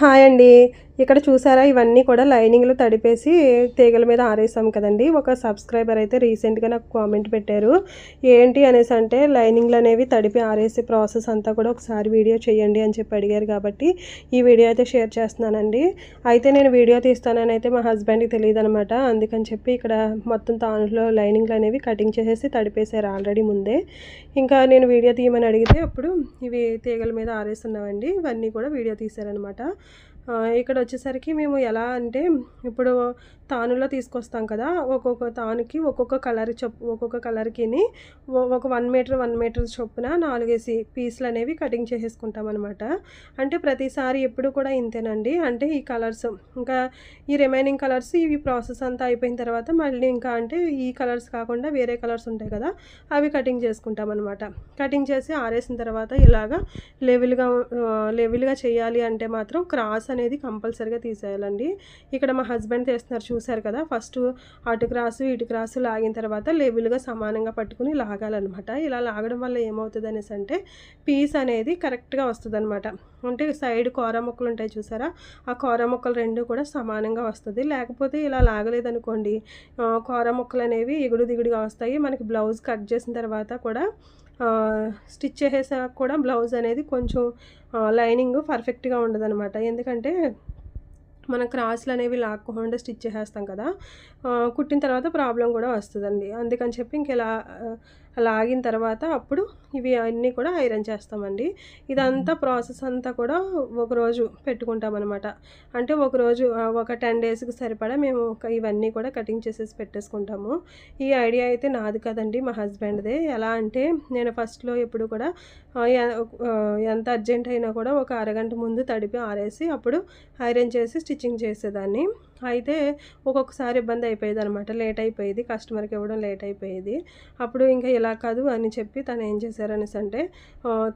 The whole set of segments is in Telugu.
హాయ్ అండి ఇక్కడ చూసారా ఇవన్నీ కూడా లైనింగ్లు తడిపేసి తీగల మీద ఆరేసాం కదండి ఒక సబ్స్క్రైబర్ అయితే రీసెంట్గా నాకు కామెంట్ పెట్టారు ఏంటి అనేసి అంటే లైనింగ్లు అనేవి తడిపి ఆరేసే ప్రాసెస్ అంతా కూడా ఒకసారి వీడియో చేయండి అని చెప్పి అడిగారు కాబట్టి ఈ వీడియో అయితే షేర్ చేస్తున్నానండి అయితే నేను వీడియో తీస్తానని అయితే మా హస్బెండ్కి తెలియదు అనమాట అందుకని చెప్పి ఇక్కడ మొత్తం తానులో లైనింగ్లు అనేవి కటింగ్ చేసేసి తడిపేశారు ఆల్రెడీ ముందే ఇంకా నేను వీడియో తీయమని అడిగితే అప్పుడు ఇవి తీగల మీద ఆరేస్తున్నామండి ఇవన్నీ కూడా వీడియో తీశారనమాట ఇక్కడ వచ్చేసరికి మేము ఎలా అంటే ఇప్పుడు తానులో తీసుకొస్తాం కదా ఒక్కొక్క తానుకి ఒక్కొక్క కలర్ చొప్పు ఒక్కొక్క కలర్కిని ఒక వన్ మీటర్ వన్ మీటర్ చొప్పున నాలుగేసి పీసులు అనేవి కటింగ్ చేసేసుకుంటాం అనమాట అంటే ప్రతిసారి ఎప్పుడు కూడా ఇంతేనండి అంటే ఈ కలర్స్ ఇంకా ఈ రిమైనింగ్ కలర్స్ ఇవి ప్రాసెస్ అంతా అయిపోయిన తర్వాత మళ్ళీ ఇంకా అంటే ఈ కలర్స్ కాకుండా వేరే కలర్స్ ఉంటాయి కదా అవి కటింగ్ చేసుకుంటాం అనమాట కటింగ్ చేసి ఆరేసిన తర్వాత ఇలాగా లెవెల్గా లెవెల్గా చేయాలి అంటే మాత్రం క్రాస్ అనేది కంపల్సరిగా తీసేయాలండి ఇక్కడ మా హస్బెండ్ తీస్తున్నారు చూశారు కదా ఫస్ట్ అటు క్రాసు ఇటు క్రాసు లాగిన తర్వాత లేబుల్గా సమానంగా పట్టుకుని లాగాలన్నమాట ఇలా లాగడం వల్ల ఏమవుతుంది అనేసి అంటే పీస్ అనేది కరెక్ట్గా వస్తుంది అనమాట అంటే సైడ్ కూర మొక్కలు ఉంటాయి చూసారా ఆ కూర మొక్కలు రెండు కూడా సమానంగా వస్తుంది లేకపోతే ఇలా లాగలేదనుకోండి కూర మొక్కలు అనేవి ఎగుడు దిగుడుగా వస్తాయి మనకి బ్లౌజ్ కట్ చేసిన తర్వాత కూడా స్టిచ్ చేసేసాక కూడా బ్లౌజ్ అనేది కొంచెం లైనింగ్ పర్ఫెక్ట్గా ఉండదనమాట ఎందుకంటే మన క్రాస్లు అనేవి లాక్కోకుండా స్టిచ్ చేసేస్తాం కదా కుట్టిన తర్వాత ప్రాబ్లం కూడా వస్తుందండి అందుకని చెప్పి ఇంకెలా అలా ఆగిన తర్వాత అప్పుడు ఇవి అన్నీ కూడా ఐరన్ చేస్తామండి ఇదంతా ప్రాసెస్ అంతా కూడా ఒకరోజు పెట్టుకుంటామన్నమాట అంటే ఒకరోజు ఒక టెన్ డేస్కి సరిపడా మేము ఇవన్నీ కూడా కటింగ్ చేసేసి పెట్టేసుకుంటాము ఈ ఐడియా అయితే నాది కదండి మా హస్బెండ్దే ఎలా అంటే నేను ఫస్ట్లో ఎప్పుడు కూడా ఎంత అర్జెంట్ అయినా కూడా ఒక అరగంట ముందు తడిపి ఆరేసి అప్పుడు ఐరన్ చేసి స్టిచ్చింగ్ చేసేదాన్ని అయితే ఒక్కొక్కసారి ఇబ్బంది అయిపోయేది అనమాట లేట్ అయిపోయేది కస్టమర్కి ఇవ్వడం లేట్ అయిపోయేది అప్పుడు ఇంకా ఇలా కాదు అని చెప్పి తను ఏం చేశారనేసి అంటే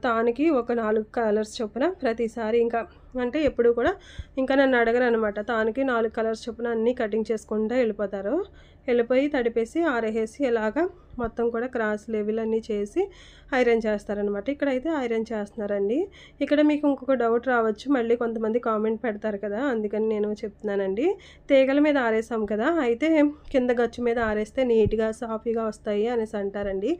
తానికి ఒక నాలుగు కలర్స్ చొప్పున ప్రతిసారి ఇంకా అంటే ఎప్పుడు కూడా ఇంకా నన్ను అడగరు అనమాట తానికి నాలుగు కలర్స్ చొప్పున అన్నీ కటింగ్ చేసుకుంటూ వెళ్ళిపోతారు వెళ్ళిపోయి తడిపేసి ఆరేసి ఇలాగా మొత్తం కూడా క్రాస్ లెవెల్ అన్నీ చేసి ఐరన్ చేస్తారనమాట ఇక్కడైతే ఐరన్ చేస్తున్నారండి ఇక్కడ మీకు ఇంకొక డౌట్ రావచ్చు మళ్ళీ కొంతమంది కామెంట్ పెడతారు కదా అందుకని నేను చెప్తున్నానండి తీగల మీద ఆరేసాం కదా అయితే కింద గచ్చు మీద ఆరేస్తే నీట్గా సాఫీగా వస్తాయి అనేసి అంటారండి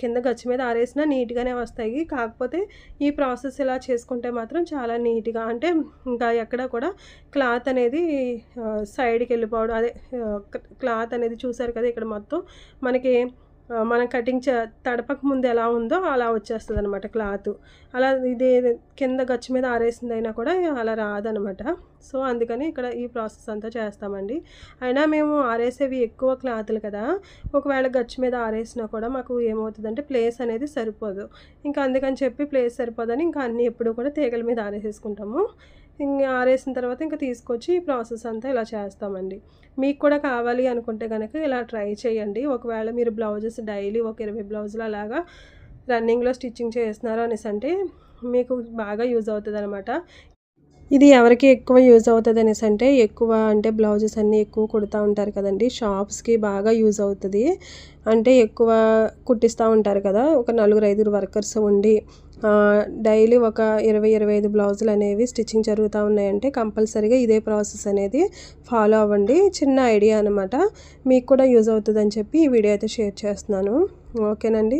కింద గచ్చి మీద ఆరేసినా నీట్గానే వస్తాయి కాకపోతే ఈ ప్రాసెస్ ఇలా చేసుకుంటే మాత్రం చాలా నీట్గా అంటే ఇంకా ఎక్కడ కూడా క్లాత్ అనేది సైడ్కి వెళ్ళిపోవడం అదే క్లాత్ అనేది చూసారు కదా ఇక్కడ మొత్తం మనకి మనం కటింగ్ చే తడపక ముందు ఎలా ఉందో అలా వచ్చేస్తుంది అనమాట క్లాత్ అలా ఇది కింద గచ్చు మీద ఆరేసిందైనా కూడా అలా రాదనమాట సో అందుకని ఇక్కడ ఈ ప్రాసెస్ అంతా చేస్తామండి అయినా మేము ఆరేసేవి ఎక్కువ క్లాతులు కదా ఒకవేళ గచ్చు మీద ఆరేసినా కూడా మాకు ఏమవుతుందంటే ప్లేస్ అనేది సరిపోదు ఇంకా అందుకని చెప్పి ప్లేస్ సరిపోదని ఇంకా అన్నీ ఎప్పుడూ కూడా తీగల మీద ఆరేసేసుకుంటాము ఇంకా ఆరేసిన తర్వాత ఇంకా తీసుకొచ్చి ఈ ప్రాసెస్ అంతా ఇలా చేస్తామండి మీకు కూడా కావాలి అనుకుంటే కనుక ఇలా ట్రై చేయండి ఒకవేళ మీరు బ్లౌజెస్ డైలీ ఒక ఇరవై బ్లౌజులు అలాగా రన్నింగ్లో స్టిచ్చింగ్ చేస్తున్నారు అనేసి అంటే మీకు బాగా యూజ్ అవుతుంది అనమాట ఇది ఎవరికి ఎక్కువ యూజ్ అవుతుంది అనేసి అంటే ఎక్కువ అంటే బ్లౌజెస్ అన్నీ ఎక్కువ కుడుతూ ఉంటారు కదండి షాప్స్కి బాగా యూజ్ అవుతుంది అంటే ఎక్కువ కుట్టిస్తూ ఉంటారు కదా ఒక నలుగురు ఐదుగురు వర్కర్స్ ఉండి డైలీ ఒక ఇరవై ఇరవై ఐదు బ్లౌజులు అనేవి స్టిచ్చింగ్ జరుగుతూ ఉన్నాయంటే కంపల్సరీగా ఇదే ప్రాసెస్ అనేది ఫాలో అవ్వండి చిన్న ఐడియా అనమాట మీకు కూడా యూజ్ అవుతుందని చెప్పి ఈ వీడియో అయితే షేర్ చేస్తున్నాను ఓకేనండి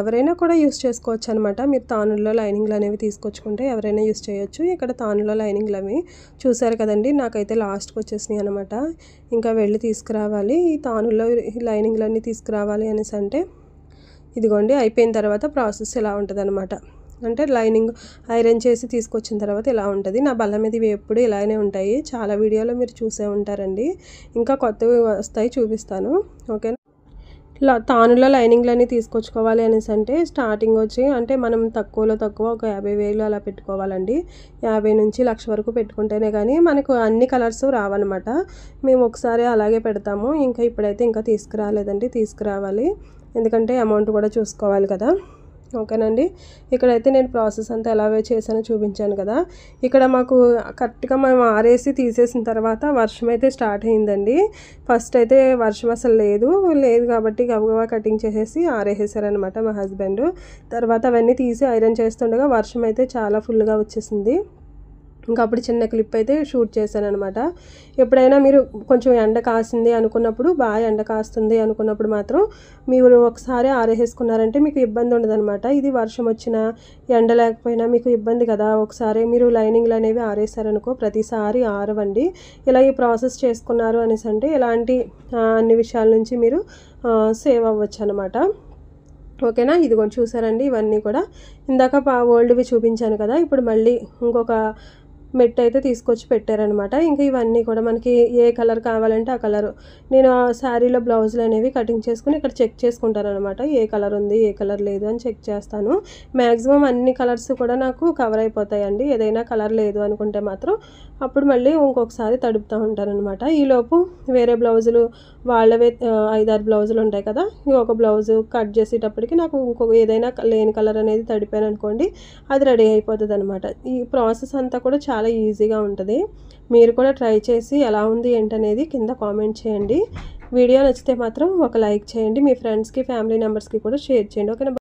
ఎవరైనా కూడా యూస్ చేసుకోవచ్చు అనమాట మీరు తానుల్లో లైనింగ్లు అనేవి తీసుకొచ్చుకుంటే ఎవరైనా యూస్ చేయొచ్చు ఇక్కడ తానుల్లో లైనింగ్లు అవి చూసారు కదండి నాకైతే లాస్ట్కి వచ్చేసినాయి అనమాట ఇంకా వెళ్ళి తీసుకురావాలి ఈ తానుల్లో లైనింగ్లు అన్నీ తీసుకురావాలి అనేసి అంటే ఇదిగోండి అయిపోయిన తర్వాత ప్రాసెస్ ఇలా ఉంటుంది అనమాట అంటే లైనింగ్ ఐరన్ చేసి తీసుకొచ్చిన తర్వాత ఇలా ఉంటుంది నా బల్ల మీద ఇవి ఎప్పుడు ఇలానే ఉంటాయి చాలా వీడియోలో మీరు చూసే ఉంటారండి ఇంకా కొత్తవి వస్తాయి చూపిస్తాను ఓకే తానులో లైనింగ్లన్నీ తీసుకొచ్చుకోవాలి అనేసి అంటే స్టార్టింగ్ వచ్చి అంటే మనం తక్కువలో తక్కువ ఒక యాభై వేలు అలా పెట్టుకోవాలండి యాభై నుంచి లక్ష వరకు పెట్టుకుంటేనే కానీ మనకు అన్ని కలర్స్ రావన్నమాట మేము ఒకసారి అలాగే పెడతాము ఇంకా ఇప్పుడైతే ఇంకా తీసుకురాలేదండి తీసుకురావాలి ఎందుకంటే అమౌంట్ కూడా చూసుకోవాలి కదా ఓకేనండి ఇక్కడైతే నేను ప్రాసెస్ అంతా ఎలా చేశానో చూపించాను కదా ఇక్కడ మాకు కరెక్ట్గా మేము ఆరేసి తీసేసిన తర్వాత వర్షం అయితే స్టార్ట్ అయిందండి ఫస్ట్ అయితే వర్షం అసలు లేదు లేదు కాబట్టి గబగబా కటింగ్ చేసేసి ఆరేసేసారనమాట మా హస్బెండ్ తర్వాత అవన్నీ తీసి ఐరన్ చేస్తుండగా వర్షం అయితే చాలా ఫుల్గా వచ్చేసింది ఇంకా అప్పుడు చిన్న క్లిప్ అయితే షూట్ చేశాను అనమాట ఎప్పుడైనా మీరు కొంచెం ఎండ కాసింది అనుకున్నప్పుడు బాగా ఎండ కాస్తుంది అనుకున్నప్పుడు మాత్రం మీరు ఒకసారి ఆరేసేసుకున్నారంటే మీకు ఇబ్బంది ఉండదనమాట ఇది వర్షం వచ్చినా ఎండ లేకపోయినా మీకు ఇబ్బంది కదా ఒకసారి మీరు లైనింగ్లు అనేవి ఆరేసారనుకో ప్రతిసారి ఆరవండి ఇలా ఈ ప్రాసెస్ చేసుకున్నారు అనేసి అంటే ఇలాంటి అన్ని విషయాల నుంచి మీరు సేవ్ అవ్వచ్చు అనమాట ఓకేనా ఇదిగోండి చూసారండి ఇవన్నీ కూడా ఇందాక ఓల్డ్వి చూపించాను కదా ఇప్పుడు మళ్ళీ ఇంకొక మెట్ అయితే తీసుకొచ్చి పెట్టారనమాట ఇంకా ఇవన్నీ కూడా మనకి ఏ కలర్ కావాలంటే ఆ కలర్ నేను ఆ శారీలో బ్లౌజులు అనేవి కటింగ్ చేసుకుని ఇక్కడ చెక్ చేసుకుంటారనమాట ఏ కలర్ ఉంది ఏ కలర్ లేదు అని చెక్ చేస్తాను మ్యాక్సిమం అన్ని కలర్స్ కూడా నాకు కవర్ అయిపోతాయండి ఏదైనా కలర్ లేదు అనుకుంటే మాత్రం అప్పుడు మళ్ళీ ఇంకొకసారి తడుపుతూ అనమాట ఈలోపు వేరే బ్లౌజులు వాళ్ళవే ఐదారు బ్లౌజులు ఉంటాయి కదా ఒక బ్లౌజు కట్ చేసేటప్పటికి నాకు ఇంకొక ఏదైనా లేని కలర్ అనేది తడిపాను అనుకోండి అది రెడీ అయిపోతుంది అనమాట ఈ ప్రాసెస్ అంతా కూడా చాలా చాలా ఈజీగా ఉంటుంది మీరు కూడా ట్రై చేసి ఎలా ఉంది ఏంటనేది కింద కామెంట్ చేయండి వీడియో నచ్చితే మాత్రం ఒక లైక్ చేయండి మీ ఫ్రెండ్స్కి ఫ్యామిలీ మెంబర్స్కి కూడా షేర్ చేయండి ఓకేనా